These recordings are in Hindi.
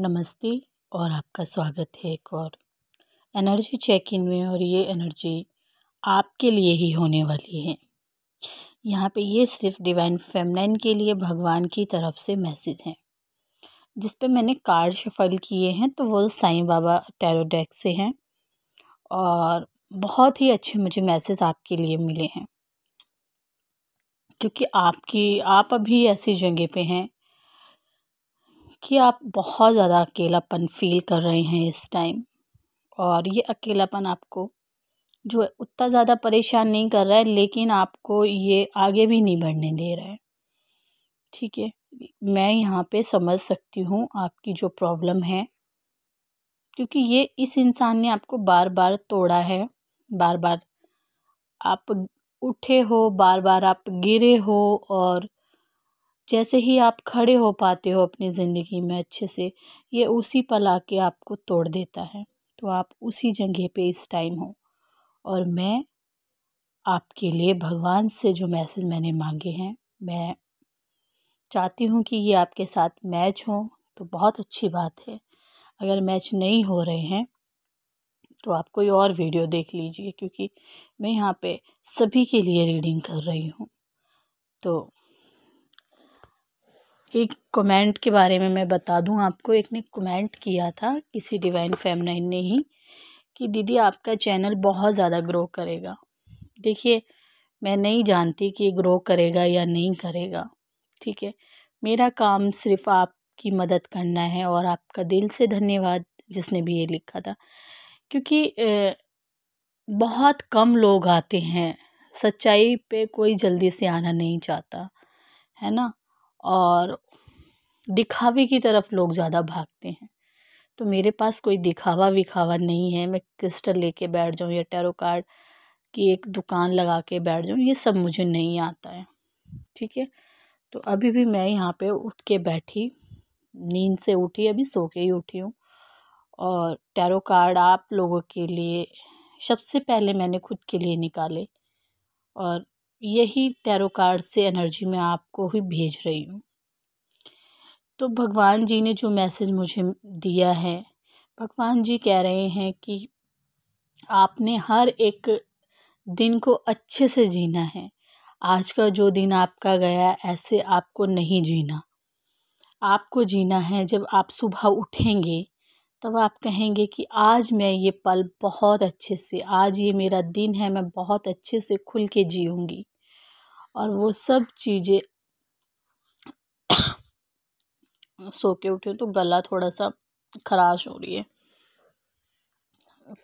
नमस्ते और आपका स्वागत है एक और एनर्जी चेक इन में और ये एनर्जी आपके लिए ही होने वाली है यहाँ पे ये सिर्फ डिवाइन फेमनाइन के लिए भगवान की तरफ से मैसेज हैं जिस पे मैंने कार्ड शफल किए हैं तो वो साईं बाबा टैरो से हैं और बहुत ही अच्छे मुझे मैसेज आपके लिए मिले हैं क्योंकि आपकी आप अभी ऐसी जगह पे हैं कि आप बहुत ज़्यादा अकेलापन फ़ील कर रहे हैं इस टाइम और ये अकेलापन आपको जो है उतना ज़्यादा परेशान नहीं कर रहा है लेकिन आपको ये आगे भी नहीं बढ़ने दे रहा है ठीक है मैं यहाँ पे समझ सकती हूँ आपकी जो प्रॉब्लम है क्योंकि ये इस इंसान ने आपको बार बार तोड़ा है बार बार आप उठे हो बार बार आप गिरे हो और जैसे ही आप खड़े हो पाते हो अपनी ज़िंदगी में अच्छे से ये उसी पल आके आपको तोड़ देता है तो आप उसी जगह पे इस टाइम हो और मैं आपके लिए भगवान से जो मैसेज मैंने मांगे हैं मैं चाहती हूँ कि ये आपके साथ मैच हो तो बहुत अच्छी बात है अगर मैच नहीं हो रहे हैं तो आप कोई और वीडियो देख लीजिए क्योंकि मैं यहाँ पे सभी के लिए रीडिंग कर रही हूँ तो एक कमेंट के बारे में मैं बता दूं आपको एक ने कमेंट किया था किसी डिवाइन फेमनाइन ने ही कि दीदी आपका चैनल बहुत ज़्यादा ग्रो करेगा देखिए मैं नहीं जानती कि ग्रो करेगा या नहीं करेगा ठीक है मेरा काम सिर्फ आपकी मदद करना है और आपका दिल से धन्यवाद जिसने भी ये लिखा था क्योंकि बहुत कम लोग आते हैं सच्चाई पे कोई जल्दी से आना नहीं चाहता है ना और दिखावे की तरफ लोग ज़्यादा भागते हैं तो मेरे पास कोई दिखावा विखावा नहीं है मैं क्रिस्टल लेके बैठ जाऊँ या टैरो कार्ड की एक दुकान लगा के बैठ जाऊँ ये सब मुझे नहीं आता है ठीक है तो अभी भी मैं यहाँ पे उठ के बैठी नींद से उठी अभी सो के ही उठी हूँ और टैरो कार्ड आप लोगों के लिए सबसे पहले मैंने खुद के लिए निकाले और यही टैरो कार्ड से एनर्जी मैं आपको ही भेज रही हूँ तो भगवान जी ने जो मैसेज मुझे दिया है भगवान जी कह रहे हैं कि आपने हर एक दिन को अच्छे से जीना है आज का जो दिन आपका गया ऐसे आपको नहीं जीना आपको जीना है जब आप सुबह उठेंगे तब आप कहेंगे कि आज मैं ये पल बहुत अच्छे से आज ये मेरा दिन है मैं बहुत अच्छे से खुल के जीऊँगी और वो सब चीज़ें सो के उठे तो गला थोड़ा सा खराश हो रही है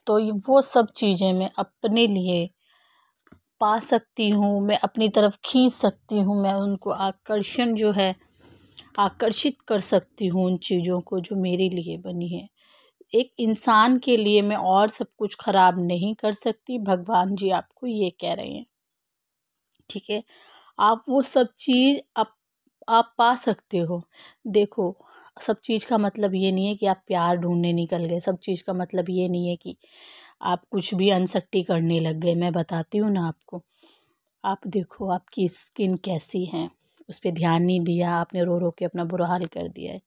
तो वो सब चीज़ें मैं अपने लिए पा सकती हूँ मैं अपनी तरफ खींच सकती हूँ मैं उनको आकर्षण जो है आकर्षित कर सकती हूँ उन चीज़ों को जो मेरे लिए बनी है एक इंसान के लिए मैं और सब कुछ ख़राब नहीं कर सकती भगवान जी आपको ये कह रहे हैं ठीक है आप वो सब चीज़ आप आप पा सकते हो देखो सब चीज़ का मतलब ये नहीं है कि आप प्यार ढूंढने निकल गए सब चीज़ का मतलब ये नहीं है कि आप कुछ भी अनसट्टी करने लग गए मैं बताती हूँ ना आपको आप देखो आपकी स्किन कैसी है उस पर ध्यान नहीं दिया आपने रो रो के अपना बुरा हाल कर दिया है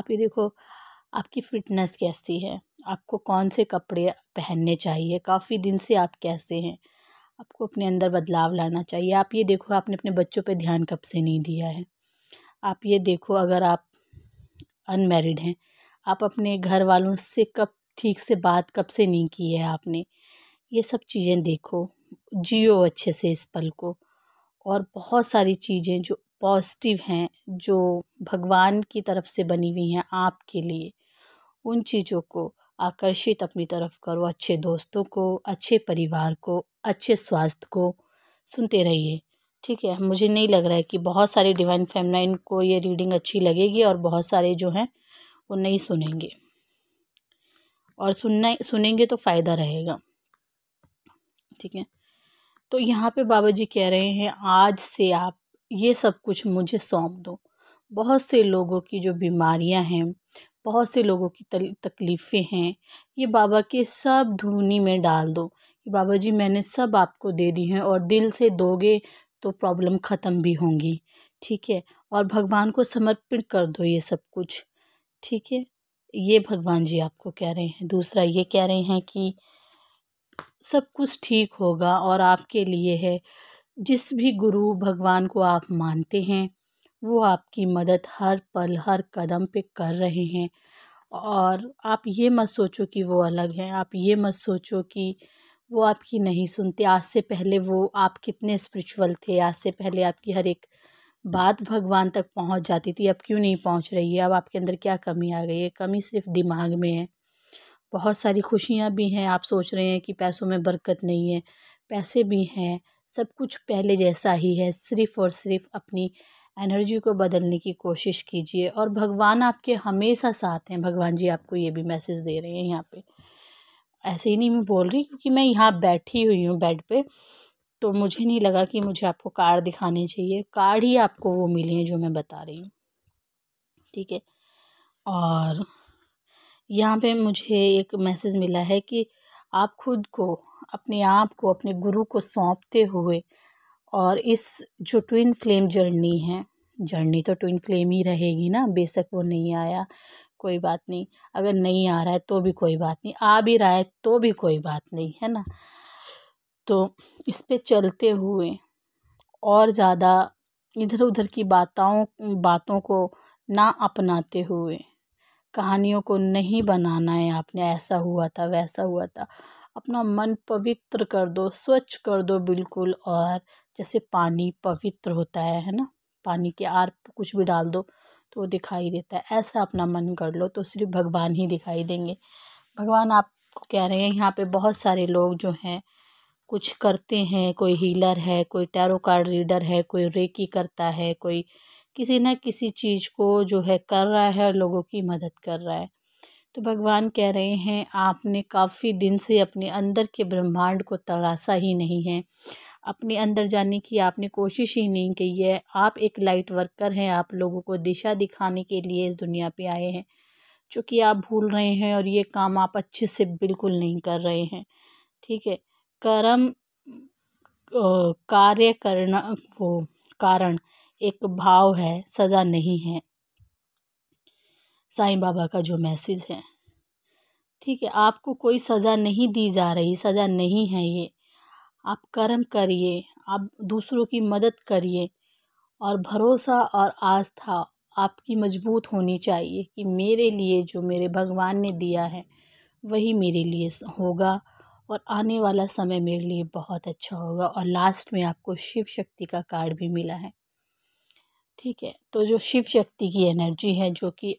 आप ये देखो आपकी फ़िटनेस कैसी है आपको कौन से कपड़े पहनने चाहिए काफ़ी दिन से आप कैसे हैं आपको अपने अंदर बदलाव लाना चाहिए आप ये देखो आपने अपने बच्चों पे ध्यान कब से नहीं दिया है आप ये देखो अगर आप अनमेरिड हैं आप अपने घर वालों से कब ठीक से बात कब से नहीं की है आपने ये सब चीज़ें देखो जियो अच्छे से इस पल को और बहुत सारी चीज़ें जो पॉजिटिव हैं जो भगवान की तरफ से बनी हुई हैं आपके लिए उन चीज़ों को आकर्षित अपनी तरफ करो अच्छे दोस्तों को अच्छे परिवार को अच्छे स्वास्थ्य को सुनते रहिए ठीक है मुझे नहीं लग रहा है कि बहुत सारे डिवाइन फैमलाइन को ये रीडिंग अच्छी लगेगी और बहुत सारे जो हैं वो नहीं सुनेंगे और सुनना सुनेंगे तो फ़ायदा रहेगा ठीक है तो यहाँ पे बाबा जी कह रहे हैं आज से आप ये सब कुछ मुझे सौंप दो बहुत से लोगों की जो बीमारियां हैं बहुत से लोगों की तकलीफ़ें हैं ये बाबा के सब धुनी में डाल दो कि बाबा जी मैंने सब आपको दे दी हैं और दिल से दोगे तो प्रॉब्लम ख़त्म भी होंगी ठीक है और भगवान को समर्पित कर दो ये सब कुछ ठीक है ये भगवान जी आपको कह रहे हैं दूसरा ये कह रहे हैं कि सब कुछ ठीक होगा और आपके लिए है जिस भी गुरु भगवान को आप मानते हैं वो आपकी मदद हर पल हर कदम पे कर रहे हैं और आप ये मत सोचो कि वो अलग हैं आप ये मत सोचो कि वो आपकी नहीं सुनते आज से पहले वो आप कितने स्पिरिचुअल थे आज से पहले आपकी हर एक बात भगवान तक पहुंच जाती थी अब क्यों नहीं पहुंच रही है अब आपके अंदर क्या कमी आ गई है कमी सिर्फ दिमाग में है बहुत सारी खुशियाँ भी हैं आप सोच रहे हैं कि पैसों में बरकत नहीं है पैसे भी हैं सब कुछ पहले जैसा ही है सिर्फ़ और सिर्फ अपनी एनर्जी को बदलने की कोशिश कीजिए और भगवान आपके हमेशा साथ हैं भगवान जी आपको ये भी मैसेज दे रहे हैं यहाँ पे ऐसे ही नहीं मैं बोल रही क्योंकि मैं यहाँ बैठी हुई हूँ बेड पे तो मुझे नहीं लगा कि मुझे आपको कार्ड दिखाने चाहिए कार्ड ही आपको वो मिले हैं जो मैं बता रही हूँ ठीक है और यहाँ पे मुझे एक मैसेज मिला है कि आप खुद को अपने आप को अपने गुरु को सौंपते हुए और इस जो ट्विन फ्लेम जर्नी है जर्नी तो ट्विन फ्लेम ही रहेगी ना बेशक वो नहीं आया कोई बात नहीं अगर नहीं आ रहा है तो भी कोई बात नहीं आ भी रहा है तो भी कोई बात नहीं है ना तो इस पर चलते हुए और ज़्यादा इधर उधर की बातों बातों को ना अपनाते हुए कहानियों को नहीं बनाना है आपने ऐसा हुआ था वैसा हुआ था अपना मन पवित्र कर दो स्वच्छ कर दो बिल्कुल और जैसे पानी पवित्र होता है है ना पानी के आर कुछ भी डाल दो तो वो दिखाई देता है ऐसा अपना मन कर लो तो सिर्फ भगवान ही दिखाई देंगे भगवान आपको कह रहे हैं यहाँ पे बहुत सारे लोग जो हैं कुछ करते हैं कोई हीलर है कोई टैरो कार्ड रीडर है कोई रेकी करता है कोई किसी न किसी चीज़ को जो है कर रहा है और लोगों की मदद कर रहा है तो भगवान कह रहे हैं आपने काफ़ी दिन से अपने अंदर के ब्रह्मांड को तरासा ही नहीं है अपने अंदर जाने की आपने कोशिश ही नहीं की है आप एक लाइट वर्कर हैं आप लोगों को दिशा दिखाने के लिए इस दुनिया पे आए हैं चूँकि आप भूल रहे हैं और ये काम आप अच्छे से बिल्कुल नहीं कर रहे हैं ठीक है कर्म कार्य करना वो कारण एक भाव है सज़ा नहीं है साईं बाबा का जो मैसेज है ठीक है आपको कोई सज़ा नहीं दी जा रही सज़ा नहीं है ये आप कर्म करिए आप दूसरों की मदद करिए और भरोसा और आस्था आपकी मजबूत होनी चाहिए कि मेरे लिए जो मेरे भगवान ने दिया है वही मेरे लिए होगा और आने वाला समय मेरे लिए बहुत अच्छा होगा और लास्ट में आपको शिव शक्ति का कार्ड भी मिला है ठीक है तो जो शिव शक्ति की एनर्जी है जो कि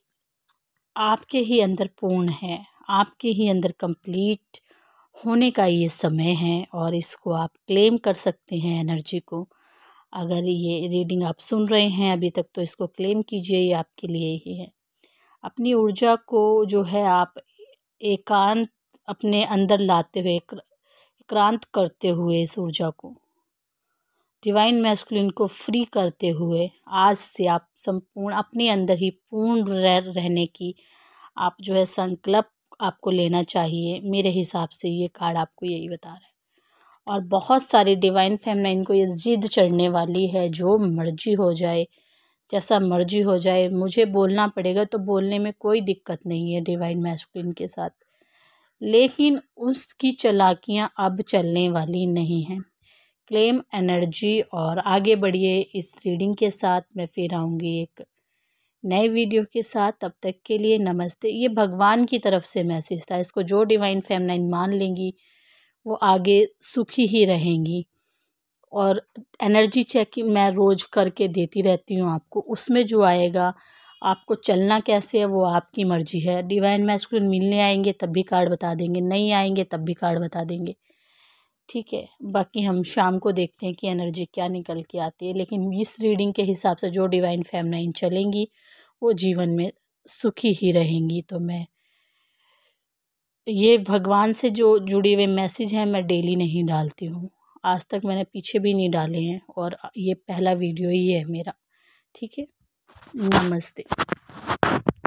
आपके ही अंदर पूर्ण है आपके ही अंदर कंप्लीट होने का ये समय है और इसको आप क्लेम कर सकते हैं एनर्जी को अगर ये रीडिंग आप सुन रहे हैं अभी तक तो इसको क्लेम कीजिए ये आपके लिए ही है अपनी ऊर्जा को जो है आप एकांत अपने अंदर लाते हुए क्रांत करते हुए इस ऊर्जा को डिवाइन मैस्कुलिन को फ्री करते हुए आज से आप संपूर्ण अपने अंदर ही पूर्ण रह रहने की आप जो है संकल्प आपको लेना चाहिए मेरे हिसाब से ये कार्ड आपको यही बता रहा है और बहुत सारे डिवाइन फेमलाइन को ये जिद चढ़ने वाली है जो मर्जी हो जाए जैसा मर्जी हो जाए मुझे बोलना पड़ेगा तो बोलने में कोई दिक्कत नहीं है डिवाइन मैस्कुलिन के साथ लेकिन उसकी चलाकियाँ अब चलने वाली नहीं हैं क्लेम एनर्जी और आगे बढ़िए इस रीडिंग के साथ मैं फिर आऊँगी एक नए वीडियो के साथ तब तक के लिए नमस्ते ये भगवान की तरफ से मैसेज था इसको जो डिवाइन फेमनाइन मान लेंगी वो आगे सुखी ही रहेंगी और एनर्जी चेकिंग मैं रोज़ करके देती रहती हूँ आपको उसमें जो आएगा आपको चलना कैसे है वो आपकी मर्जी है डिवाइन मैस्कुलिन मिलने आएंगे तब भी कार्ड बता देंगे नहीं आएंगे तब भी कार्ड बता देंगे ठीक है बाकी हम शाम को देखते हैं कि एनर्जी क्या निकल के आती है लेकिन इस रीडिंग के हिसाब से जो डिवाइन फैमलाइन चलेंगी वो जीवन में सुखी ही रहेंगी तो मैं ये भगवान से जो जुड़े हुए मैसेज हैं मैं डेली नहीं डालती हूँ आज तक मैंने पीछे भी नहीं डाले हैं और ये पहला वीडियो ही है मेरा ठीक है नमस्ते